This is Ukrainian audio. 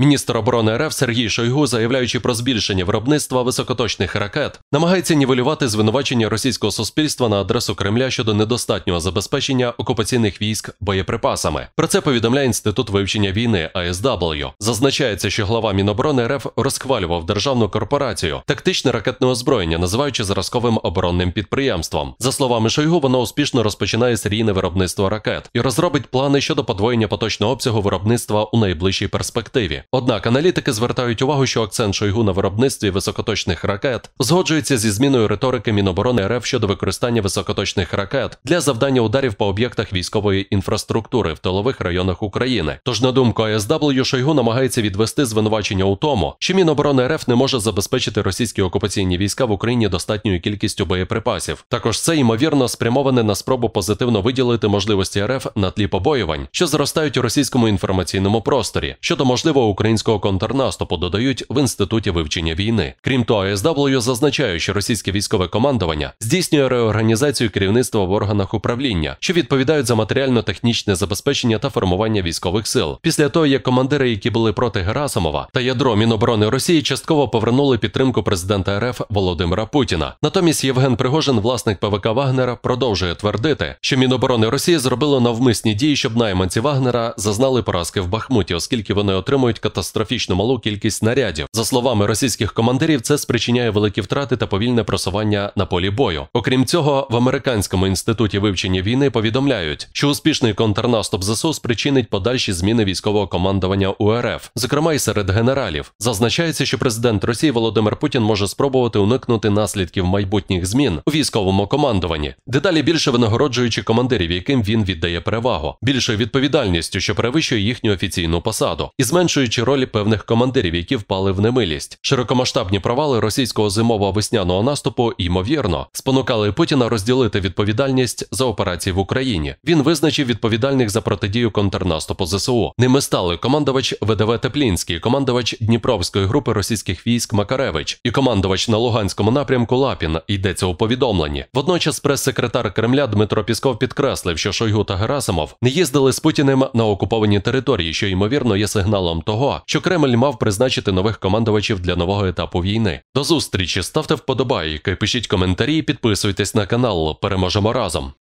Міністр оборони РФ Сергій Шойгу, заявляючи про збільшення виробництва високоточних ракет, намагається нівелювати звинувачення російського суспільства на адресу Кремля щодо недостатнього забезпечення окупаційних військ боєприпасами. Про це повідомляє інститут вивчення війни АСW. Зазначається, що глава Міноборони РФ розхвалював державну корпорацію, тактичне ракетне озброєння, називаючи зразковим оборонним підприємством. За словами Шойгу, вона успішно розпочинає серійне виробництво ракет і розробить плани щодо подвоєння поточного обсягу виробництва у найближчій перспективі. Однак аналітики звертають увагу, що акцент Шойгу на виробництві високоточних ракет згоджується зі зміною риторики Міноборони РФ щодо використання високоточних ракет для завдання ударів по об'єктах військової інфраструктури в тилових районах України. Тож, на думку АСW, Шойгу намагається відвести звинувачення у тому, що Міноборони РФ не може забезпечити російські окупаційні війська в Україні достатньою кількістю боєприпасів. Також це ймовірно спрямоване на спробу позитивно виділити можливості РФ на тлі побоювань, що зростають у російському інформаційному просторі щодо можливого українського контрнаступу додають в інституті вивчення війни. Крім того, АСВ зазначає, що російське військове командування здійснює реорганізацію керівництва в органах управління, що відповідають за матеріально-технічне забезпечення та формування військових сил. Після того, як командири, які були проти Герасимова та ядро Міноборони Росії, частково повернули підтримку президента РФ Володимира Путіна. Натомість Євген Пригожин, власник ПВК Вагнера, продовжує твердити, що Міноборони Росії зробило навмисні дії, щоб найманці Вагнера зазнали поразки в Бахмуті, оскільки вони отримують катастрофічно малу кількість снарядів. За словами російських командирів, це спричиняє великі втрати та повільне просування на полі бою. Окрім цього, в американському інституті вивчення війни повідомляють, що успішний контрнаступ ЗСУ спричинить подальші зміни військового командування УРФ, зокрема й серед генералів. Зазначається, що президент Росії Володимир Путін може спробувати уникнути наслідків майбутніх змін у військовому командуванні, дедалі більше винагороджуючи командирів, яким він віддає перевагу, більшою відповідальністю, що перевищує їхню офіційну посаду, і зменшуючи виконуючи ролі певних командирів, які впали в немилість. Широкомасштабні провали російського зимового весняного наступу, ймовірно, спонукали Путіна розділити відповідальність за операції в Україні. Він визначив відповідальних за протидію контрнаступу ЗСУ. Ними стали командувач ВДВ Теплінський, командувач Дніпровської групи російських військ Макаревич і командувач на Луганському напрямку Лапін. Йдеться у повідомленні. Водночас, прес-секретар Кремля Дмитро Пісков підкреслив, що Шойгу та Герасимов не їздили з Путіним на окуповані території, що ймовірно є сигналом того що Кремль мав призначити нових командувачів для нового етапу війни. До зустрічі ставте вподобайки, пишіть коментарі, підписуйтесь на канал. Переможемо разом.